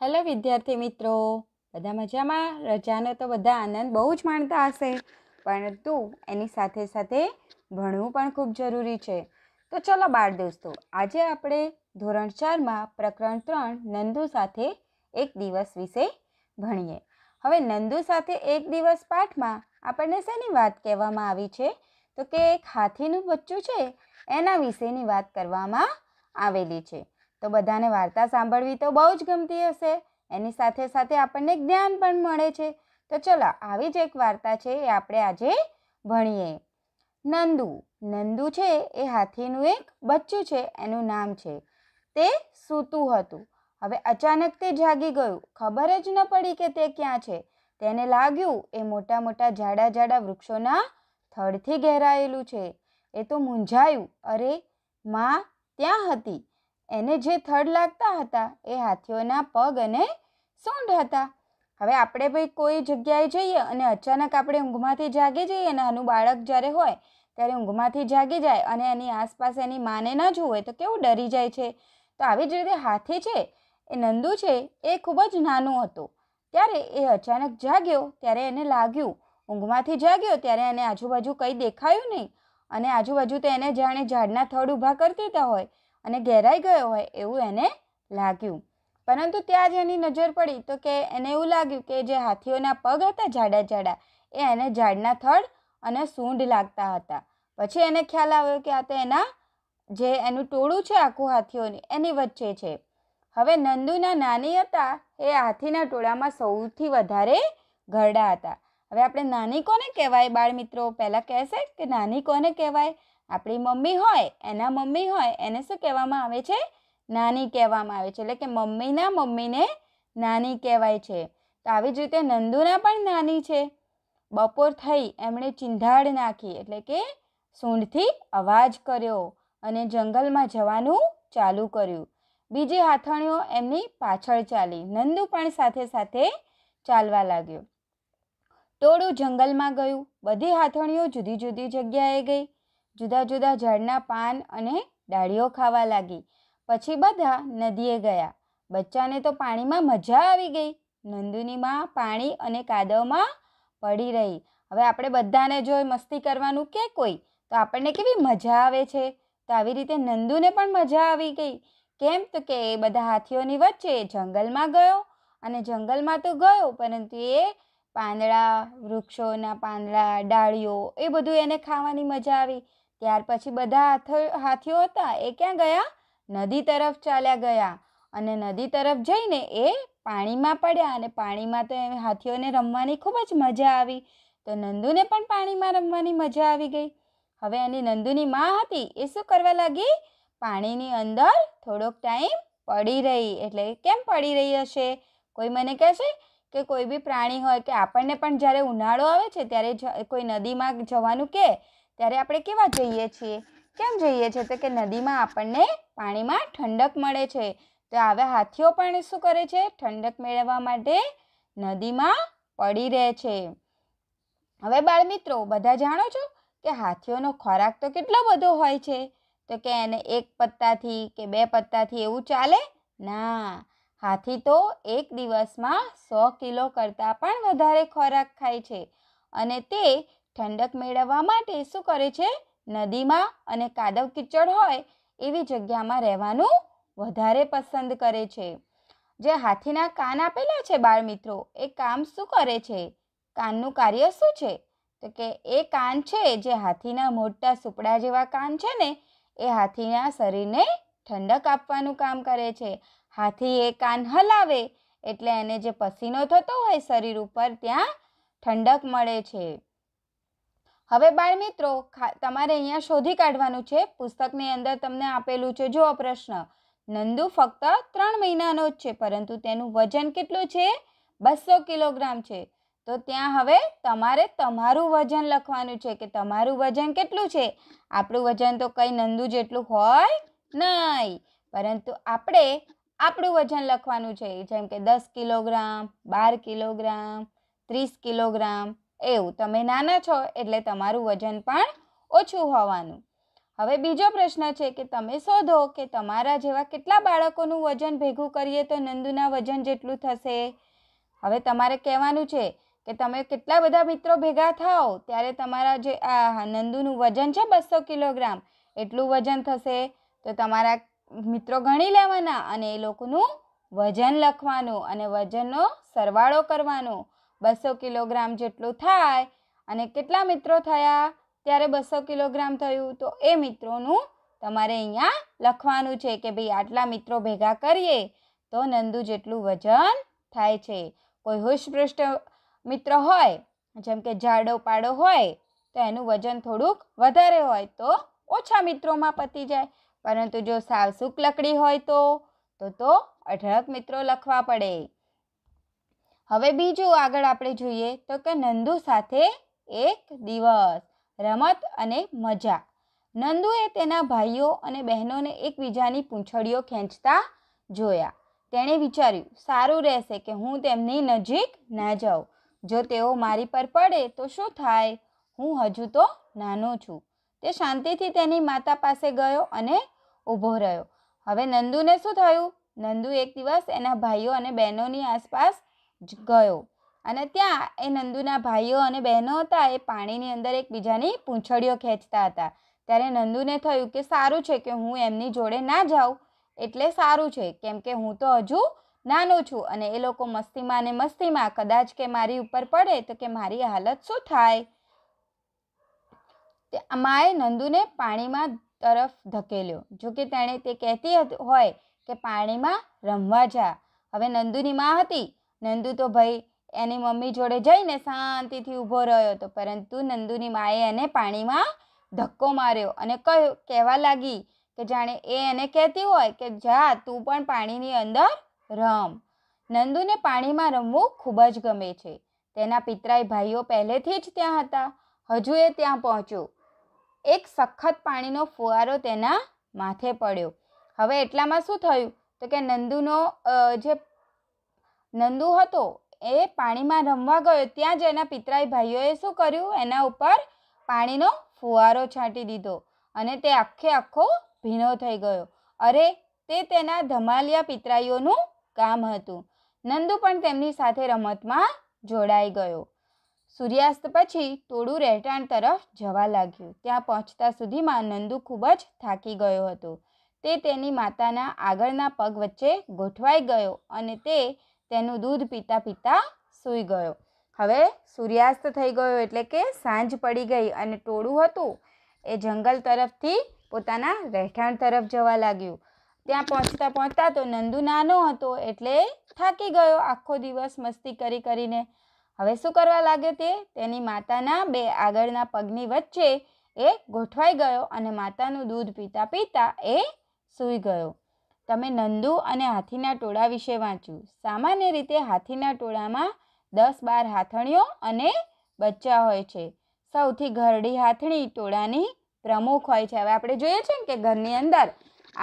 hello વિદ્યાર્થી મિત્રો બધા મજામાં રજાનો તો બધા આનંદ બહુ જ માણતા હશે પરંતુ એની સાથે સાથે ભણવું પણ ખૂબ જરૂરી છે તો ચલો બાળ દોસ્તો આજે આપણે ધોરણ ચારમાં પ્રકરણ ત્રણ નંદુ સાથે એક દિવસ વિશે ભણીએ હવે નંદુ સાથે એક દિવસ પાઠમાં આપણને શેની વાત કહેવામાં આવી છે તો કે એક હાથીનું બચ્ચું છે એના વિશેની વાત કરવામાં આવેલી છે તો બધાને વાર્તા સાંભળવી તો બહુ જ ગમતી હશે એની સાથે સાથે આપણને જ્ઞાન પણ મળે છે તો ચલો આવી જ એક વાર્તા છે એ આપણે આજે ભણીએ નંદુ નંદુ છે એ હાથીનું એક બચ્ચું છે એનું નામ છે તે સૂતું હતું હવે અચાનક તે જાગી ગયું ખબર જ ન પડી કે તે ક્યાં છે તેને લાગ્યું એ મોટા મોટા જાડા જાડા વૃક્ષોના થડથી ઘેરાયેલું છે એ તો મૂંઝાયું અરે માં ત્યાં હતી એને જે થડ લાગતા હતા એ હાથીઓના પગ અને સૂંઢ હતા હવે આપણે ભાઈ કોઈ જગ્યાએ જઈએ અને અચાનક આપણે ઊંઘમાંથી જાગી જઈએ નાનું બાળક જ્યારે હોય ત્યારે ઊંઘમાંથી જાગી જાય અને એની આસપાસ એની માને ના જુએ તો કેવું ડરી જાય છે તો આવી જ રીતે હાથી છે એ નંદુ છે એ ખૂબ જ નાનું હતું ત્યારે એ અચાનક જાગ્યો ત્યારે એને લાગ્યું ઊંઘમાંથી જાગ્યો ત્યારે એને આજુબાજુ કંઈ દેખાયું નહીં અને આજુબાજુ તો એને જાણે ઝાડના થડ ઊભા કરી દીધા હોય અને ઘેરાઈ ગયો હોય એવું એને લાગ્યું પરંતુ ત્યાં જ એની નજર પડી તો કે એને એવું લાગ્યું કે જે હાથીઓના પગ હતા જાડા જાડા એ એને ઝાડના થડ અને સૂંઢ લાગતા હતા પછી એને ખ્યાલ આવ્યો કે આ તો એના જે એનું ટોળું છે આખું હાથીઓની એની વચ્ચે છે હવે નંદુના નાની હતા એ હાથીના ટોળામાં સૌથી વધારે ઘરડા હતા હવે આપણે નાની કોને કહેવાય બાળ મિત્રો પહેલાં કહેશે કે નાની કોને કહેવાય આપણી મમ્મી હોય એના મમ્મી હોય એને શું કહેવામાં આવે છે નાની કહેવામાં આવે છે એટલે કે મમ્મીના મમ્મીને નાની કહેવાય છે તો આવી જ રીતે નંદુના પણ નાની છે બપોર થઈ એમણે ચિંધાડ નાખી એટલે કે સૂંઢથી અવાજ કર્યો અને જંગલમાં જવાનું ચાલુ કર્યું બીજી હાથણીઓ એમની પાછળ ચાલી નંદુ પણ સાથે સાથે ચાલવા લાગ્યો ટોળું જંગલમાં ગયું બધી હાથણીઓ જુદી જુદી જગ્યાએ ગઈ જુદા જુદા ઝાડના પાન અને ડાળીઓ ખાવા લાગી પછી બધા નદીએ ગયા બચ્ચાને તો પાણીમાં મજા આવી ગઈ નંદુનીમાં પાણી અને કાદવમાં પડી રહી હવે આપણે બધાને જોઈ મસ્તી કરવાનું કે કોઈ તો આપણને કેવી મજા આવે છે તો આવી રીતે નંદુને પણ મજા આવી ગઈ કેમ તો કે એ બધા હાથીઓની વચ્ચે જંગલમાં ગયો અને જંગલમાં તો ગયો પરંતુ એ પાંદડા વૃક્ષોના પાંદડા ડાળીઓ એ બધું એને ખાવાની મજા આવી ત્યાર પછી બધા હાથીઓ હતા એ ક્યાં ગયા નદી તરફ ચાલ્યા ગયા અને નદી તરફ જઈને એ પાણીમાં પડ્યા અને પાણીમાં તો એ હાથીઓને રમવાની ખૂબ જ મજા આવી તો નંદુને પણ પાણીમાં રમવાની મજા આવી ગઈ હવે એની નંદુની મા હતી એ શું કરવા લાગી પાણીની અંદર થોડોક ટાઈમ પડી રહી એટલે કેમ પડી રહી હશે કોઈ મને કહેશે કે કોઈ બી પ્રાણી હોય કે આપણને પણ જ્યારે ઉનાળો આવે છે ત્યારે કોઈ નદીમાં જવાનું કે ત્યારે આપણે કેવા જઈએ છીએ કેમ જઈએ છીએ તો કે નદીમાં આપણને પાણીમાં ઠંડક મળે છે તો હવે હાથીઓ પણ શું કરે છે ઠંડક મેળવવા માટે નદીમાં પડી રહે છે હવે બાળમિત્રો બધા જાણો છો કે હાથીઓનો ખોરાક તો કેટલો બધો હોય છે તો કે એને એક પત્તાથી કે બે પત્તાથી એવું ચાલે ના હાથી તો એક દિવસમાં સો કિલો કરતાં પણ વધારે ખોરાક ખાય છે અને તે ઠંડક મેળવવા માટે શું કરે છે નદીમાં અને કાદવ કિચડ હોય એવી જગ્યામાં રહેવાનું વધારે પસંદ કરે છે જે હાથીના કાન આપેલા છે બાળ મિત્રો એ કામ શું કરે છે કાનનું કાર્ય શું છે તો કે એ કાન છે જે હાથીના મોટા સુપડા જેવા કાન છે ને એ હાથીના શરીરને ઠંડક આપવાનું કામ કરે છે હાથી એ કાન હલાવે એટલે એને જે પસીનો થતો હોય શરીર ઉપર ત્યાં ઠંડક મળે છે હવે બાળ મિત્રો તમારે અહીંયા શોધી કાઢવાનું છે પુસ્તકની અંદર તમને આપેલું છે જો પ્રશ્ન નંદુ ફક્ત ત્રણ મહિનાનો જ છે પરંતુ તેનું વજન કેટલું છે બસો કિલોગ્રામ છે તો ત્યાં હવે તમારે તમારું વજન લખવાનું છે કે તમારું વજન કેટલું છે આપણું વજન તો કંઈ નંદુ જેટલું હોય નહીં પરંતુ આપણે આપણું વજન લખવાનું છે જેમ કે દસ કિલોગ્રામ બાર કિલોગ્રામ ત્રીસ કિલોગ્રામ એવું તમે નાના છો એટલે તમારું વજન પણ ઓછું હોવાનું હવે બીજો પ્રશ્ન છે કે તમે શોધો કે તમારા જેવા કેટલા બાળકોનું વજન ભેગું કરીએ તો નંદુના વજન જેટલું થશે હવે તમારે કહેવાનું છે કે તમે કેટલા બધા મિત્રો ભેગા થાઓ ત્યારે તમારા જે આ નંદુનું વજન છે બસો કિલોગ્રામ એટલું વજન થશે તો તમારા મિત્રો ગણી લેવાના અને એ લોકોનું વજન લખવાનું અને વજનનો સરવાળો કરવાનો બસો કિલોગ્રામ જેટલું થાય અને કેટલા મિત્રો થયા ત્યારે બસો કિલોગ્રામ થયું તો એ મિત્રોનું તમારે અહીંયા લખવાનું છે કે ભાઈ આટલા મિત્રો ભેગા કરીએ તો નંદુ જેટલું વજન થાય છે કોઈ હુષ્પૃષ્ટ મિત્ર હોય જેમ કે જાડો પાડો હોય તો એનું વજન થોડુંક વધારે હોય તો ઓછા મિત્રોમાં પતી જાય પરંતુ જો સાવસુક લકડી હોય તો તો અઢળક મિત્રો લખવા પડે હવે બીજું આગળ આપણે જોઈએ તો કે નંદુ સાથે એક દિવસ રમત અને મજા નંદુએ તેના ભાઈઓ અને બહેનોને એકબીજાની પૂંછડીઓ ખેંચતા જોયા તેણે વિચાર્યું સારું રહેશે કે હું તેમની નજીક ના જાઉં જો તેઓ મારી પર પડે તો શું થાય હું હજુ તો નાનો છું તે શાંતિથી તેની માતા પાસે ગયો અને ઊભો રહ્યો હવે નંદુને શું થયું નંદુ એક દિવસ એના ભાઈઓ અને બહેનોની આસપાસ જ ગયો અને ત્યાં એ નંદુના ભાઈઓ અને બહેનો હતા એ પાણીની અંદર એકબીજાની પૂંછડીઓ ખેંચતા હતા ત્યારે નંદુને થયું કે સારું છે કે હું એમની જોડે ના જાઉં એટલે સારું છે કેમ કે હું તો હજુ નાનો છું અને એ લોકો મસ્તીમાં ને મસ્તીમાં કદાચ કે મારી ઉપર પડે તો કે મારી હાલત શું થાય માએ નંદુને પાણીમાં તરફ ધકેલ્યો જો કે તેણે તે કહેતી હોય કે પાણીમાં રમવા જા હવે નંદુની માં હતી નંદુ તો ભાઈ એની મમ્મી જોડે જઈને શાંતિથી ઊભો રહ્યો હતો પરંતુ નંદુની માએ એને પાણીમાં ધક્કો માર્યો અને કહ્યું કહેવા લાગી કે જાણે એ એને કહેતી હોય કે જા તું પણ પાણીની અંદર રમ નંદુને પાણીમાં રમવું ખૂબ જ ગમે છે તેના પિતરાઈ ભાઈઓ પહેલેથી જ ત્યાં હતા હજુ એ ત્યાં પહોંચ્યો એક સખત પાણીનો ફુવારો તેના માથે પડ્યો હવે એટલામાં શું થયું તો કે નંદુનો જે નંદુ હતો એ પાણીમાં રમવા ગયો ત્યાં જ એના પિતરાઈ ભાઈઓએ શું કર્યું એના ઉપર પાણીનો ફુવારો છાંટી દીધો અને તે આખે આખો ભીનો થઈ ગયો અરે તે તેના ધમાલિયા પિતરાઈઓનું કામ હતું નંદુ પણ તેમની સાથે રમતમાં જોડાઈ ગયો સૂર્યાસ્ત પછી ટોળું રહેઠાણ તરફ જવા લાગ્યું ત્યાં પહોંચતા સુધીમાં નંદુ ખૂબ જ થાકી ગયો હતો તે તેની માતાના આગળના પગ વચ્ચે ગોઠવાઈ ગયો અને તે તેનું દૂધ પીતા પીતા સૂઈ ગયો હવે સૂર્યાસ્ત થઈ ગયો એટલે કે સાંજ પડી ગઈ અને ટોળું હતું એ જંગલ તરફથી પોતાના રહેઠાણ તરફ જવા લાગ્યું ત્યાં પહોંચતા પહોંચતા તો નંદુ નાનો હતો એટલે થાકી ગયો આખો દિવસ મસ્તી કરી કરીને હવે શું કરવા લાગ્યો તે તેની માતાના બે આગળના પગની વચ્ચે એ ગોઠવાઈ ગયો અને માતાનું દૂધ પીતા પીતા એ સૂઈ ગયો તમે નંદુ અને હાથીના ટોળા વિશે વાંચ્યું સામાન્ય રીતે હાથીના ટોળામાં દસ બાર હાથણીઓ અને બચ્ચા હોય છે સૌથી ઘરડી હાથણી ટોળાની પ્રમુખ હોય છે હવે આપણે જોઈએ છીએ કે ઘરની અંદર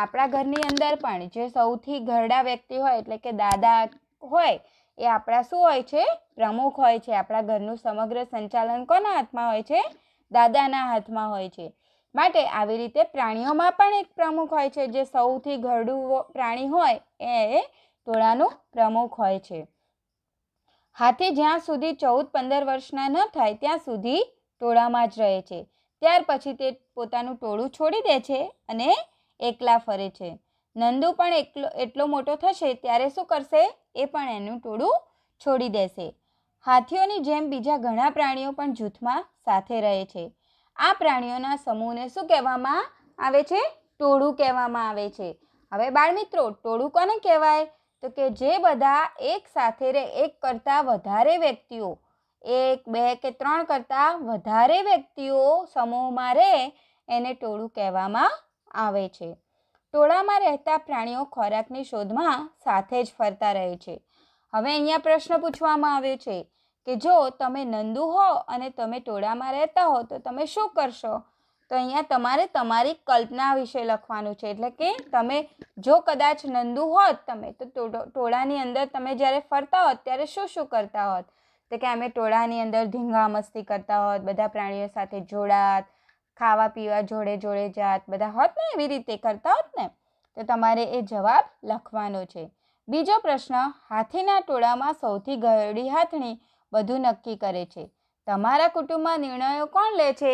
આપણા ઘરની અંદર પણ જે સૌથી ઘરડા વ્યક્તિ હોય એટલે કે દાદા હોય એ આપણા શું હોય છે પ્રમુખ હોય છે આપણા ઘરનું સમગ્ર સંચાલન કોના હાથમાં હોય છે દાદાના હાથમાં હોય છે માટે આવી રીતે પ્રાણીઓમાં પણ એક પ્રમુખ હોય છે જે સૌથી ઘરડું પ્રાણી હોય એ ટોળાનું પ્રમુખ હોય છે હાથી જ્યાં સુધી ચૌદ પંદર વર્ષના ન થાય ત્યાં સુધી ટોળામાં જ રહે છે ત્યાર પછી તે પોતાનું ટોળું છોડી દે છે અને એકલા ફરે છે નંદુ પણ એકલો એટલો મોટો થશે ત્યારે શું કરશે એ પણ એનું ટોળું છોડી દેશે હાથીઓની જેમ બીજા ઘણા પ્રાણીઓ પણ જૂથમાં સાથે રહે છે આ પ્રાણીઓના સમૂહને શું કહેવામાં આવે છે ટોળું કહેવામાં આવે છે હવે બાળમિત્રો ટોળું કોને કહેવાય તો કે જે બધા એક સાથે રે એક કરતાં વધારે વ્યક્તિઓ એક બે કે ત્રણ કરતાં વધારે વ્યક્તિઓ સમૂહમાં રહે એને ટોળું કહેવામાં આવે છે ટોળામાં રહેતા પ્રાણીઓ ખોરાકની શોધમાં સાથે જ ફરતા રહે છે હવે અહીંયા પ્રશ્ન પૂછવામાં આવ્યો છે કે જો તમે નંદુ હો અને તમે ટોળામાં રહેતા હો તો તમે શું કરશો તો અહીંયા તમારે તમારી કલ્પના વિશે લખવાનું છે એટલે કે તમે જો કદાચ નંદુ હોત તમે તો ટોળાની અંદર તમે જ્યારે ફરતા હોત ત્યારે શું શું કરતા હોત તો કે અમે ટોળાની અંદર ધીંગા મસ્તી કરતા હોત બધા પ્રાણીઓ સાથે જોડાત ખાવા પીવા જોડે જોડે જાત બધા હોત ને એવી રીતે કરતા હોત ને તો તમારે એ જવાબ લખવાનો છે બીજો પ્રશ્ન હાથીના ટોળામાં સૌથી ઘરડી હાથણી બધું નક્કી કરે છે તમારા કુટુંબમાં નિર્ણયો કોણ લે છે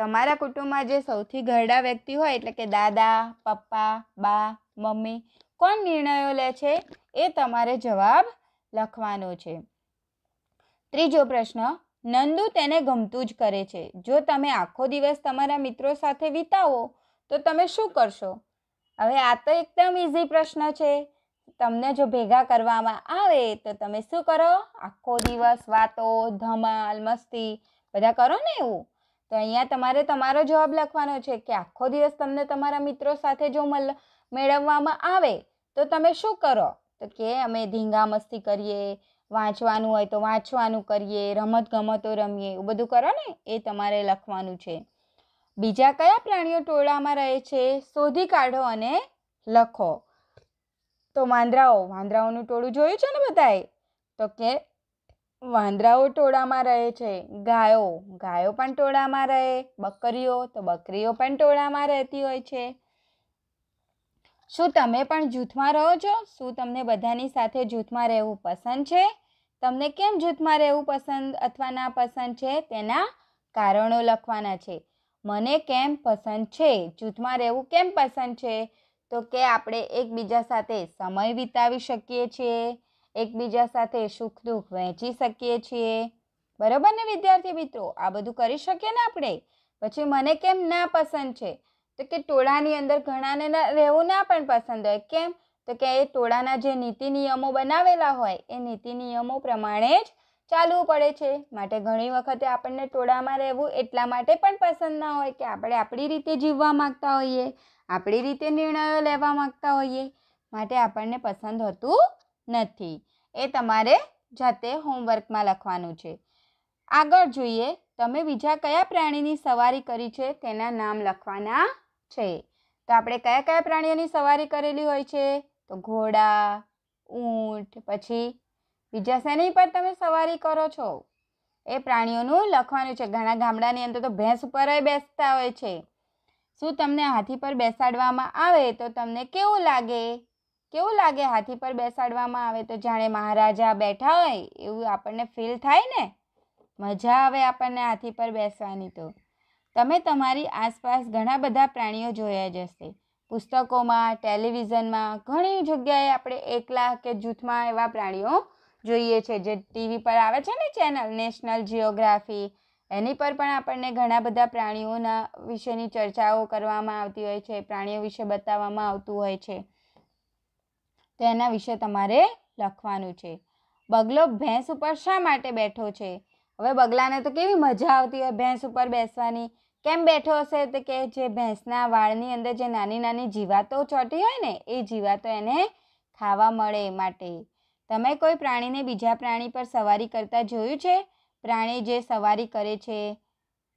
તમારા કુટુંબમાં જે સૌથી ઘરડા વ્યક્તિ હોય એટલે કે દાદા પપ્પા બા મમ્મી કોણ નિર્ણયો લે છે એ તમારે જવાબ લખવાનો છે ત્રીજો પ્રશ્ન નંદુ તેને ગમતું જ કરે છે જો તમે આખો દિવસ તમારા મિત્રો સાથે વિતાવો તો તમે શું કરશો હવે આ તો એકદમ ઇઝી પ્રશ્ન છે તમને જો ભેગા કરવામાં આવે તો તમે શું કરો આખો દિવસ વાતો ધમાલ મસ્તી બધા કરો ને એવું તો અહીંયા તમારે તમારો જવાબ લખવાનો છે કે આખો દિવસ તમને તમારા મિત્રો સાથે જો મેળવવામાં આવે તો તમે શું કરો તો કે અમે ધીંગા મસ્તી કરીએ વાંચવાનું હોય તો વાંચવાનું કરીએ રમત ગમતો રમીએ એવું બધું કરો ને એ તમારે લખવાનું છે બીજા કયા પ્રાણીઓ ટોળામાં રહે છે શોધી કાઢો અને લખો તો વાંદરાઓ વાંદરાઓનું ટોળું જોયું છે ને બધાએ તો કે વાંદરાઓ ટોળામાં રહે છે ગાયો ગાયો પણ ટોળામાં રહે બકરીઓ તો બકરીઓ પણ ટોળામાં રહેતી હોય છે શું તમે પણ જૂથમાં રહો છો શું તમને બધાની સાથે જૂથમાં રહેવું પસંદ છે તમને કેમ જૂથમાં રહેવું પસંદ અથવા ના પસંદ છે તેના કારણો લખવાના છે મને કેમ પસંદ છે જૂથમાં રહેવું કેમ પસંદ છે તો કે આપણે એકબીજા સાથે સમય વિતાવી શકીએ છીએ એકબીજા સાથે સુખ દુઃખ વહેંચી શકીએ છીએ બરાબર ને વિદ્યાર્થી મિત્રો આ બધું કરી શકીએ ને આપણે પછી મને કેમ ના પસંદ છે તો કે ટોળાની અંદર ઘણાને રહેવું ના પણ પસંદ હોય કેમ તો કે એ ટોળાના જે નીતિ નિયમો બનાવેલા હોય એ નીતિ નિયમો પ્રમાણે જ ચાલવું પડે છે માટે ઘણી વખતે આપણને ટોળામાં રહેવું એટલા માટે પણ પસંદ ના હોય કે આપણે આપણી રીતે જીવવા માગતા હોઈએ આપણી રીતે નિર્ણયો લેવા માગતા હોઈએ માટે આપણને પસંદ હોતું નથી એ તમારે જાતે હોમવર્કમાં લખવાનું છે આગળ જોઈએ તમે બીજા કયા પ્રાણીની સવારી કરી છે તેના નામ લખવાના છે તો આપણે કયા કયા પ્રાણીઓની સવારી કરેલી હોય છે તો ઘોડા ઊંટ પછી બીજા શેની પર તમે સવારી કરો છો એ પ્રાણીઓનું લખવાનું છે ઘણા ગામડાની અંદર તો ભેંસ ઉપર બેસતા હોય છે શું તમને હાથી પર બેસાડવામાં આવે તો તમને કેવું લાગે કેવું લાગે હાથી પર બેસાડવામાં આવે તો જાણે મહારાજા બેઠા હોય એવું આપણને ફીલ થાય ને મજા આવે આપણને હાથી પર બેસવાની તો તમે તમારી આસપાસ ઘણા બધા પ્રાણીઓ જોયા જ હશે પુસ્તકોમાં ટેલિવિઝનમાં ઘણી જગ્યાએ આપણે એકલા કે જૂથમાં એવા પ્રાણીઓ જોઈએ છે જે ટીવી પર આવે છે ને ચેનલ નેશનલ જિયોગ્રાફી એની પર પણ આપણને ઘણા બધા પ્રાણીઓના વિશેની ચર્ચાઓ કરવામાં આવતી હોય છે પ્રાણીઓ વિશે બતાવવામાં આવતું હોય છે તો એના વિશે તમારે લખવાનું છે બગલો ભેંસ ઉપર શા માટે બેઠો છે હવે બગલાને તો કેવી મજા આવતી હોય ભેંસ ઉપર બેસવાની કેમ બેઠો હશે તો કે જે ભેંસના વાળની અંદર જે નાની નાની જીવાતો ચોટી હોય ને એ જીવાતો એને ખાવા મળે એ માટે તમે કોઈ પ્રાણીને બીજા પ્રાણી પર સવારી કરતા જોયું છે પ્રાણી જે સવારી કરે છે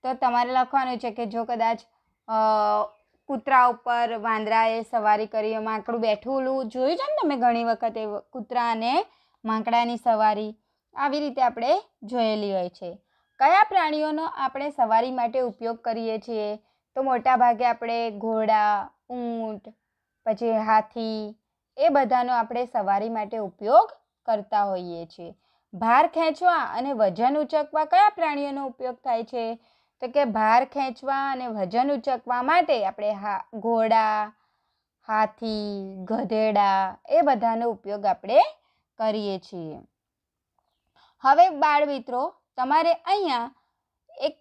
તો તમારે લખવાનું છે કે જો કદાચ કૂતરા ઉપર વાંદરાએ સવારી કરી માંકડું બેઠેલું જોયું છે ને તમે ઘણી વખત એ કૂતરા અને માંકડાની સવારી આવી રીતે આપણે જોયેલી હોય છે કયા પ્રાણીઓનો આપણે સવારી માટે ઉપયોગ કરીએ છીએ તો મોટાભાગે આપણે ઘોડા ઊંટ પછી હાથી એ બધાનો આપણે સવારી માટે ઉપયોગ કરતા હોઈએ છીએ ભાર ખેંચવા અને વજન ઉચકવા કયા પ્રાણીઓનો ઉપયોગ થાય છે તો કે ભાર ખેંચવા અને વજન ઉચકવા માટે આપણે હા ઘોડા હાથી ગધેડા એ બધાનો ઉપયોગ આપણે કરીએ છીએ હવે બાળ મિત્રો તમારે અહીંયા એક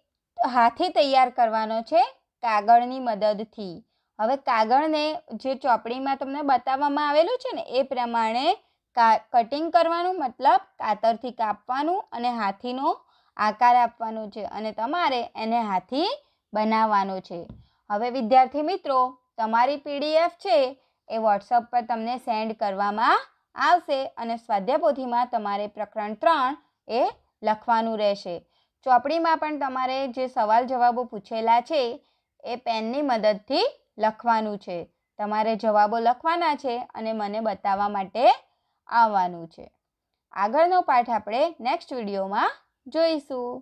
હાથી તૈયાર કરવાનો છે કાગળની મદદથી હવે કાગળને જે ચોપડીમાં તમને બતાવવામાં આવેલું છે ને એ પ્રમાણે કા કટિંગ કરવાનું મતલબ કાતરથી કાપવાનું અને હાથીનો આકાર આપવાનો છે અને તમારે એને હાથી બનાવવાનો છે હવે વિદ્યાર્થી મિત્રો તમારી પીડીએફ છે એ વોટ્સઅપ પર તમને સેન્ડ કરવામાં આવશે અને સ્વાધ્યાયપોથીમાં તમારે પ્રકરણ ત્રણ એ લખવાનું રહેશે ચોપડીમાં પણ તમારે જે સવાલ જવાબો પૂછેલા છે એ પેનની મદદથી લખવાનું છે તમારે જવાબો લખવાના છે અને મને બતાવવા માટે આવવાનું છે આગળનો પાઠ આપણે નેક્સ્ટ વિડીયોમાં જોઈશું